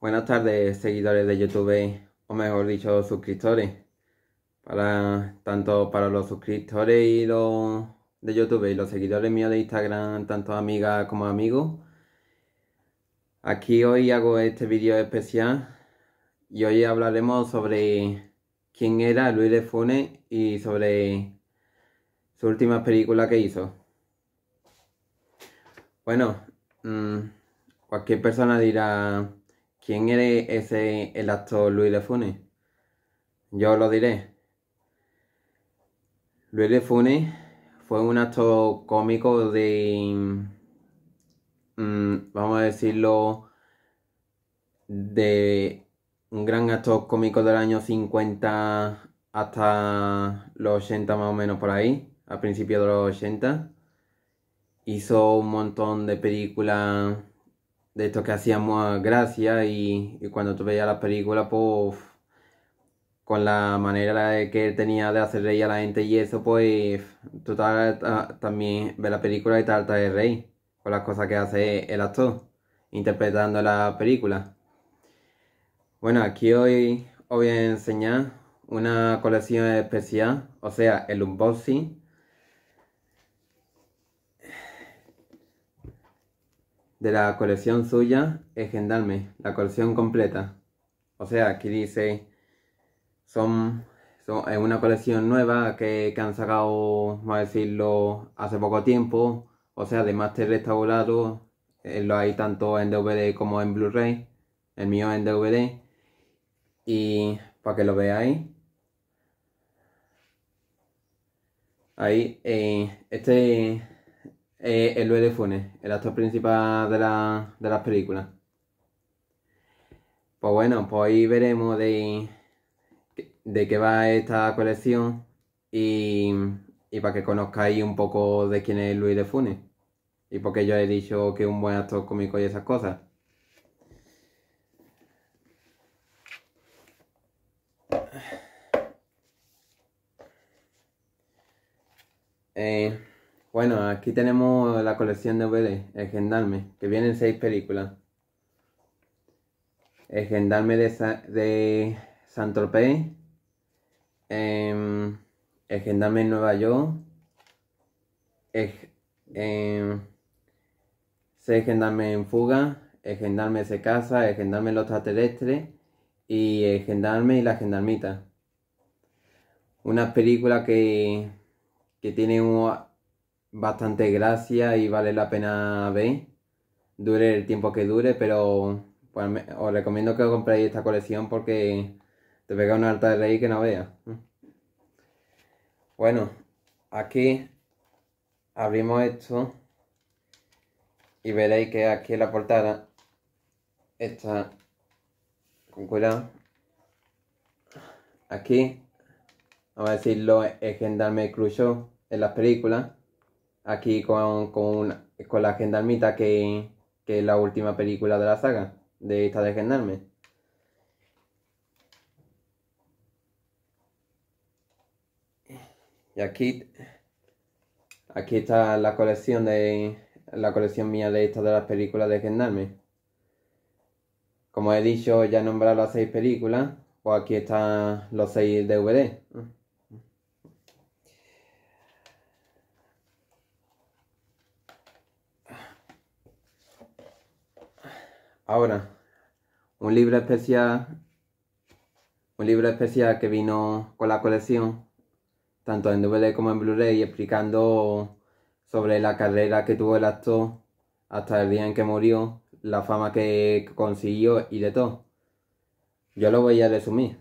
Buenas tardes, seguidores de YouTube, o mejor dicho, suscriptores. Para tanto para los suscriptores y los de YouTube y los seguidores míos de Instagram, tanto amigas como amigos. Aquí hoy hago este vídeo especial y hoy hablaremos sobre quién era Luis de Funes y sobre su última película que hizo. Bueno, mm, cualquier persona dirá ¿Quién es ese, el actor Luis de Funes? Yo lo diré. Luis de fue un actor cómico de... Mm, vamos a decirlo... De un gran actor cómico del año 50 hasta los 80 más o menos por ahí, a principios de los 80. Hizo un montón de películas de esto que hacíamos gracia y, cuando tú veías las películas, pues con la manera que él tenía de hacer reír a la gente y eso, pues tú también ves la película y te de Rey con las cosas que hace el actor interpretando la película. Bueno, aquí hoy os voy a enseñar una colección especial, o sea, el unboxing de la colección suya es Gendarme, la colección completa. O sea, aquí dice, son, son una colección nueva que, han sacado, vamos a decirlo, hace poco tiempo. O sea, de master restaurado, eh, lo hay tanto en DVD como en Blu-ray. El mío en DVD. Y para que lo veáis. Ahí, eh, este eh, el Luis de Funes, el actor principal de, la, las películas. Pues bueno, pues ahí veremos de, de qué va esta colección y, para que conozcáis un poco de quién es Luis de Funes y porque yo he dicho que es un buen actor cómico y esas cosas. Eh, bueno, aquí tenemos la colección de DVD, El Gendarme, que vienen seis películas. El Gendarme de, Sa de Saint-Tropez, El em, Gendarme en Nueva York, El, em, Gendarme en Fuga, El Gendarme se casa, El Gendarme en los extraterrestres y El Gendarme y la Gendarmita. Una película que, que tiene un bastante gracia y vale la pena ver. Dure el tiempo que dure, pero pues, os recomiendo que os compréis esta colección porque te pega una alta de rey que no veas. Bueno, aquí abrimos esto y veréis que aquí en la portada está con cuidado. Aquí, vamos a decirlo, es Gendarme Crusoe en las películas aquí con, con, la gendarmita que, que, es la última película de la saga, de esta de gendarme. Y aquí, aquí está la colección de la colección mía de estas de las películas de gendarme. Como he dicho, ya he nombrado las seis películas, pues aquí están los seis DVD. Ahora, un libro especial, un libro especial que vino con la colección, tanto en DVD como en Blu-ray, explicando sobre la carrera que tuvo el actor hasta el día en que murió, la fama que consiguió y de todo. Yo lo voy a resumir,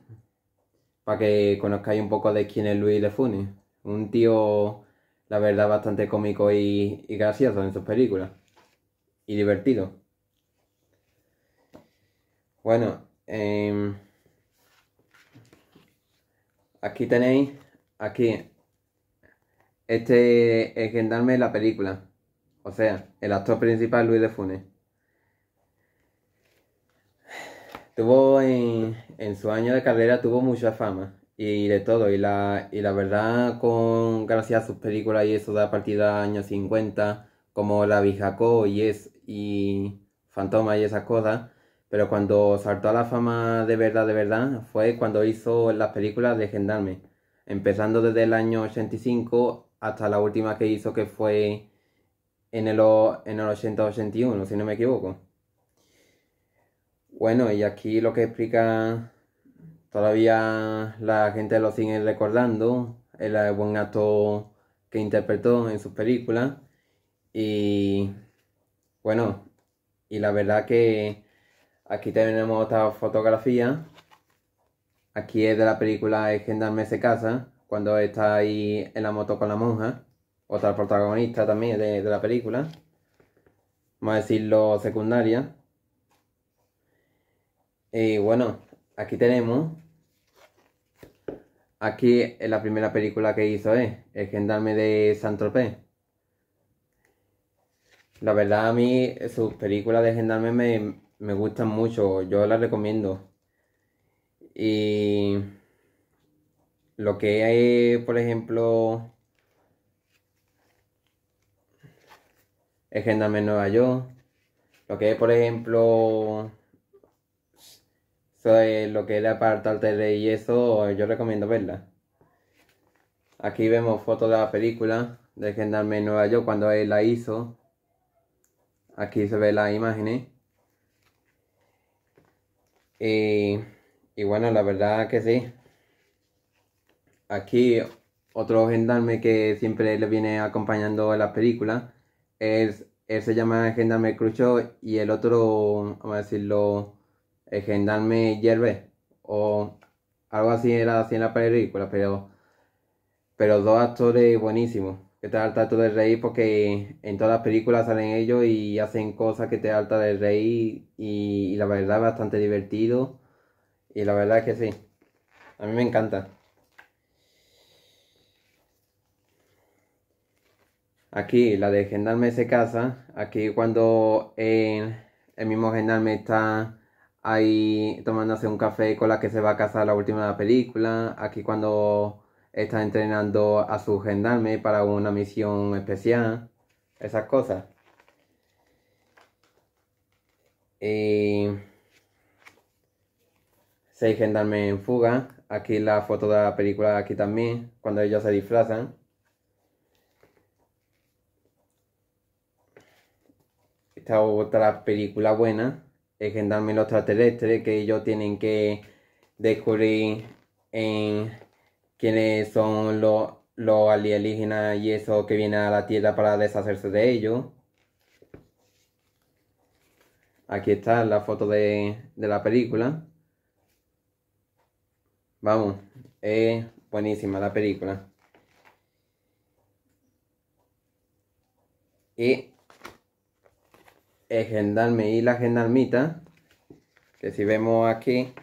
para que conozcáis un poco de quién es Luis Lefune. un tío, la verdad, bastante cómico y gracioso en sus películas, y divertido. Bueno, em, aquí tenéis, aquí, este es gendarme de la película, o sea, el actor principal Luis de Funes. Tuvo en, en su año de carrera, tuvo mucha fama y de todo, y la, verdad, con gracias a sus películas y eso da de años 50, como La Vijacó y, es, y Fantoma y esas cosas, pero cuando saltó a la fama de verdad, de verdad, fue cuando hizo las películas de Gendarme, empezando desde el año 85 hasta la última que hizo que fue en el, en el si no me equivoco. Bueno, y aquí lo que explica todavía la gente lo sigue recordando el buen acto que interpretó en sus películas. Y bueno, y la verdad que Aquí tenemos otra fotografía. Aquí es de la película El Gendarme se casa, cuando está ahí en la moto con la monja. Otra protagonista también de, la película. Vamos a decirlo secundaria. Y bueno, aquí tenemos. Aquí es la primera película que hizo, es El Gendarme de Saint-Tropez. La verdad, a mí sus películas de Gendarme me, me gustan mucho, yo las recomiendo. Y lo que hay, por ejemplo, Es Gendarme Nueva York, lo que hay por ejemplo, sobre eh, lo que era Al Tartere y eso, yo recomiendo verla. Aquí vemos fotos de la película De Gendarme Nueva York cuando él la hizo. Aquí se ve las imágenes. Eh, y, bueno, la verdad que sí. Aquí otro gendarme que siempre le viene acompañando en la película es él se llama gendarme Crucho y el otro, vamos a decirlo, el gendarme Yerbe o algo así era así en la película, pero pero dos actores buenísimos que te harta todo de rey porque en todas las películas salen ellos y hacen cosas que te harta de rey y, la verdad es bastante divertido y la verdad es que sí, a mí me encanta. Aquí la de gendarme se casa, aquí cuando el, el mismo gendarme está ahí tomándose un café con la que se va a casar la última película, aquí cuando está entrenando a su gendarme para una misión especial, esas cosas. Y seis gendarmes en fuga. Aquí la foto de la película, aquí también, cuando ellos se disfrazan. Esta otra película buena, el gendarme los extraterrestres, que ellos tienen que descubrir en quiénes son los, alienígenas y eso que viene a la Tierra para deshacerse de ellos. Aquí está la foto de, la película. Vamos, es buenísima la película. Y el gendarme y la gendarmita, que si vemos aquí,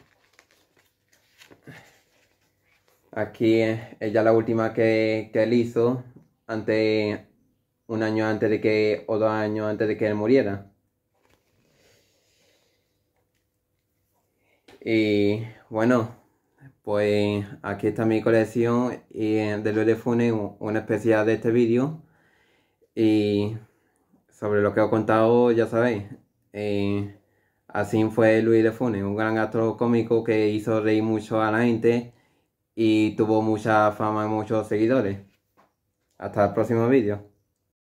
Aquí eh, es ya la última que, él hizo ante un año antes de que, o dos años antes de que él muriera. Y bueno, pues aquí está mi colección y eh, de de Funes, una especial de este vídeo. Y sobre lo que he contado, ya sabéis. Eh, así fue Luis de Funes, un gran actor cómico que hizo reír mucho a la gente y tuvo mucha fama y muchos seguidores. Hasta el próximo vídeo.